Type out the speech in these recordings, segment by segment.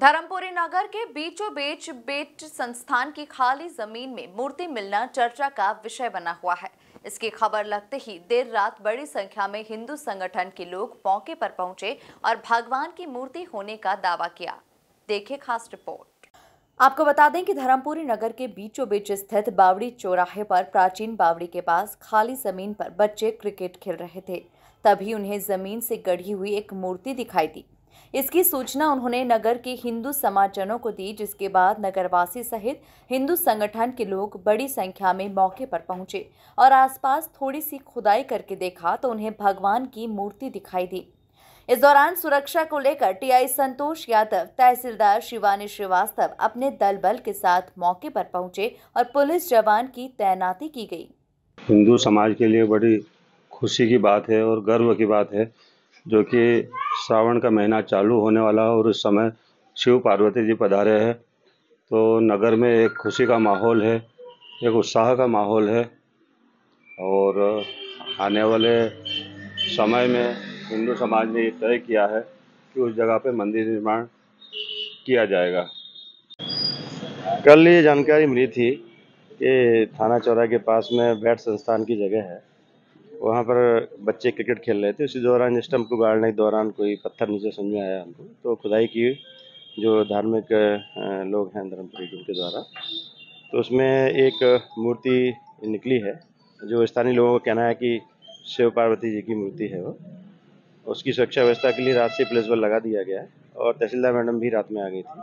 धर्मपुरी नगर के बीचों बीच बेट संस्थान की खाली जमीन में मूर्ति मिलना चर्चा का विषय बना हुआ है इसकी खबर लगते ही देर रात बड़ी संख्या में हिंदू संगठन के लोग मौके पर पहुंचे और भगवान की मूर्ति होने का दावा किया देखे खास रिपोर्ट आपको बता दें कि धर्मपुरी नगर के बीचों बीच स्थित बावड़ी चौराहे पर प्राचीन बावड़ी के पास खाली जमीन पर बच्चे क्रिकेट खेल रहे थे तभी उन्हें जमीन से गढ़ी हुई एक मूर्ति दिखाई दी इसकी सूचना उन्होंने नगर के हिंदू समाजजनों को दी जिसके बाद नगरवासी सहित हिंदू संगठन के लोग बड़ी संख्या में मौके पर पहुंचे और आसपास थोड़ी सी खुदाई करके देखा तो उन्हें भगवान की मूर्ति दिखाई दी इस दौरान सुरक्षा को लेकर टीआई संतोष यादव तहसीलदार शिवानी श्रीवास्तव अपने दल बल के साथ मौके पर पहुंचे और पुलिस जवान की तैनाती की गई हिंदू समाज के लिए बड़ी खुशी की बात है और गर्व की बात है जो कि श्रावण का महीना चालू होने वाला है और उस समय शिव पार्वती जी पधारे हैं तो नगर में एक खुशी का माहौल है एक उत्साह का माहौल है और आने वाले समय में हिंदू समाज ने ये तय किया है कि उस जगह पे मंदिर निर्माण किया जाएगा कल ये जानकारी मिली थी कि थाना चौरा के पास में वैट संस्थान की जगह है वहाँ पर बच्चे क्रिकेट खेल रहे थे उसी दौरान स्टम्प को गाड़ने के दौरान कोई पत्थर नीचे समझ में आया हमको तो खुदाई की जो धार्मिक लोग हैं धर्मपुरी के द्वारा तो उसमें एक मूर्ति निकली है जो स्थानीय लोगों का कहना है कि शिव पार्वती जी की मूर्ति है वो उसकी सुरक्षा व्यवस्था के लिए रात से प्लेस बल लगा दिया गया है और तहसीलदार मैडम भी रात में आ गई थी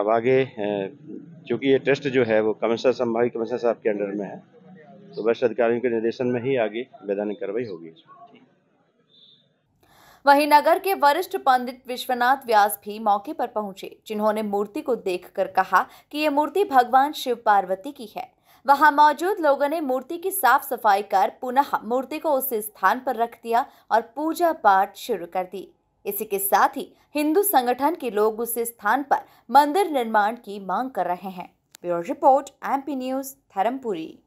अब आगे चूँकि ये ट्रस्ट जो है वो कमिश्नर संभागी कमिश्नर साहब के अंडर में है तो वरिष्ठ अधिकारियों के निर्देशन में ही आगे वैधानिक कार्रवाई होगी वहीं नगर के वरिष्ठ पंडित विश्वनाथ व्यास भी मौके पर पहुंचे जिन्होंने मूर्ति को देखकर कहा कि ये मूर्ति भगवान शिव पार्वती की है वहां मौजूद लोगों ने मूर्ति की साफ सफाई कर पुनः मूर्ति को उस स्थान पर रख दिया और पूजा पाठ शुरू कर दी इसी के साथ ही हिंदू संगठन के लोग उस स्थान पर मंदिर निर्माण की मांग कर रहे हैं bureau report MP news Dharmapuri